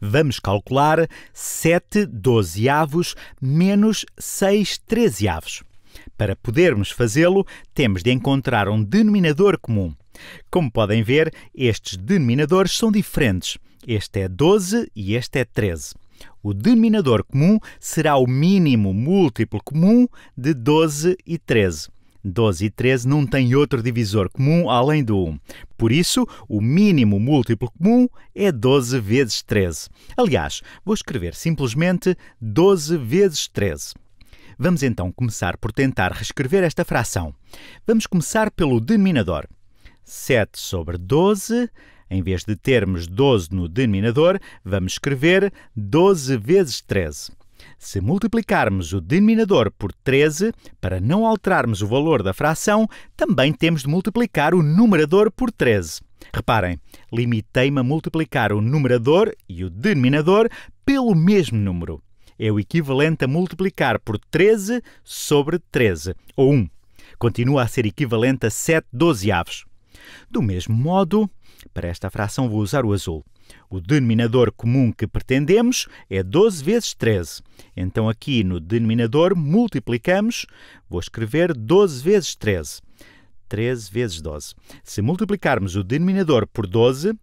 Vamos calcular 7 dozeavos menos 6 trezeavos. Para podermos fazê-lo, temos de encontrar um denominador comum. Como podem ver, estes denominadores são diferentes. Este é 12 e este é 13. O denominador comum será o mínimo múltiplo comum de 12 e 13. 12 e 13 não têm outro divisor comum além do 1. Por isso, o mínimo múltiplo comum é 12 vezes 13. Aliás, vou escrever simplesmente 12 vezes 13. Vamos então começar por tentar reescrever esta fração. Vamos começar pelo denominador. 7 sobre 12. Em vez de termos 12 no denominador, vamos escrever 12 vezes 13. Se multiplicarmos o denominador por 13, para não alterarmos o valor da fração, também temos de multiplicar o numerador por 13. Reparem, limitei-me a multiplicar o numerador e o denominador pelo mesmo número. É o equivalente a multiplicar por 13 sobre 13, ou 1. Continua a ser equivalente a 7 dozeavos. Do mesmo modo, para esta fração vou usar o azul. O denominador comum que pretendemos é 12 vezes 13. Então aqui no denominador multiplicamos, vou escrever 12 vezes 13. 13 vezes 12. Se multiplicarmos o denominador por 12,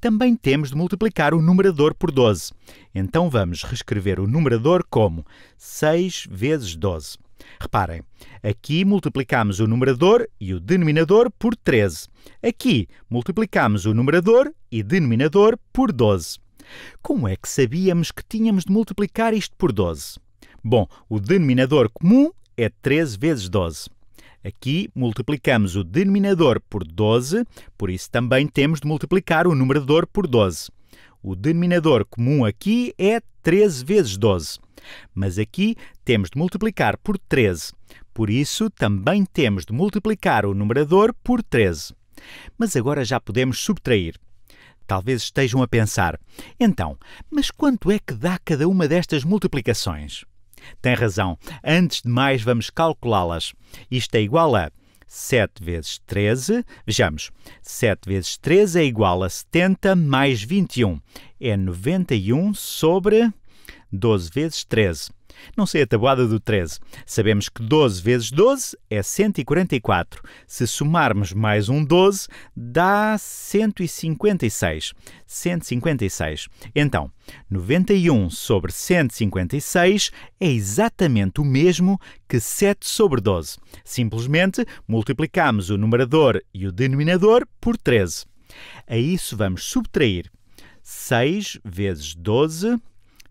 também temos de multiplicar o numerador por 12. Então vamos reescrever o numerador como 6 vezes 12. Reparem, aqui multiplicamos o numerador e o denominador por 13. Aqui multiplicamos o numerador e denominador por 12. Como é que sabíamos que tínhamos de multiplicar isto por 12? Bom, o denominador comum é 13 vezes 12. Aqui multiplicamos o denominador por 12, por isso também temos de multiplicar o numerador por 12. O denominador comum aqui é 13 vezes 12. Mas aqui temos de multiplicar por 13. Por isso, também temos de multiplicar o numerador por 13. Mas agora já podemos subtrair. Talvez estejam a pensar: então, mas quanto é que dá cada uma destas multiplicações? Tem razão. Antes de mais, vamos calculá-las. Isto é igual a 7 vezes 13. Vejamos. 7 vezes 13 é igual a 70 mais 21. É 91 sobre 12 vezes 13. Não sei a tabuada do 13. Sabemos que 12 vezes 12 é 144. Se somarmos mais um 12, dá 156. 156. Então, 91 sobre 156 é exatamente o mesmo que 7 sobre 12. Simplesmente multiplicamos o numerador e o denominador por 13. A isso vamos subtrair 6 vezes 12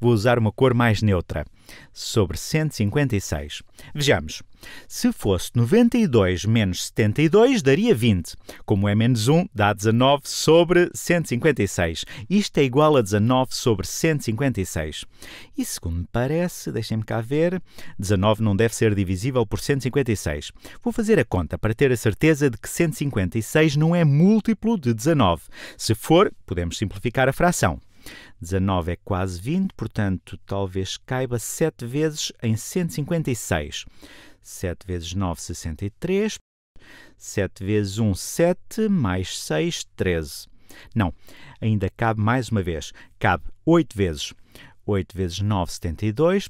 Vou usar uma cor mais neutra. Sobre 156. Vejamos. Se fosse 92 menos 72, daria 20. Como é menos 1, dá 19 sobre 156. Isto é igual a 19 sobre 156. E segundo me parece, deixem-me cá ver, 19 não deve ser divisível por 156. Vou fazer a conta para ter a certeza de que 156 não é múltiplo de 19. Se for, podemos simplificar a fração. 19 é quase 20, portanto, talvez caiba 7 vezes em 156. 7 vezes 9, 63. 7 vezes 1, 7, mais 6, 13. Não, ainda cabe mais uma vez. Cabe 8 vezes. 8 vezes 9, 72.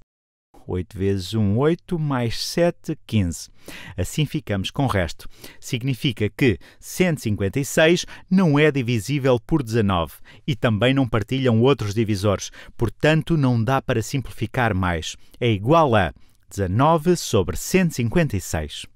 8 vezes 1, 8, mais 7, 15. Assim ficamos com o resto. Significa que 156 não é divisível por 19 e também não partilham outros divisores, portanto não dá para simplificar mais. É igual a 19 sobre 156.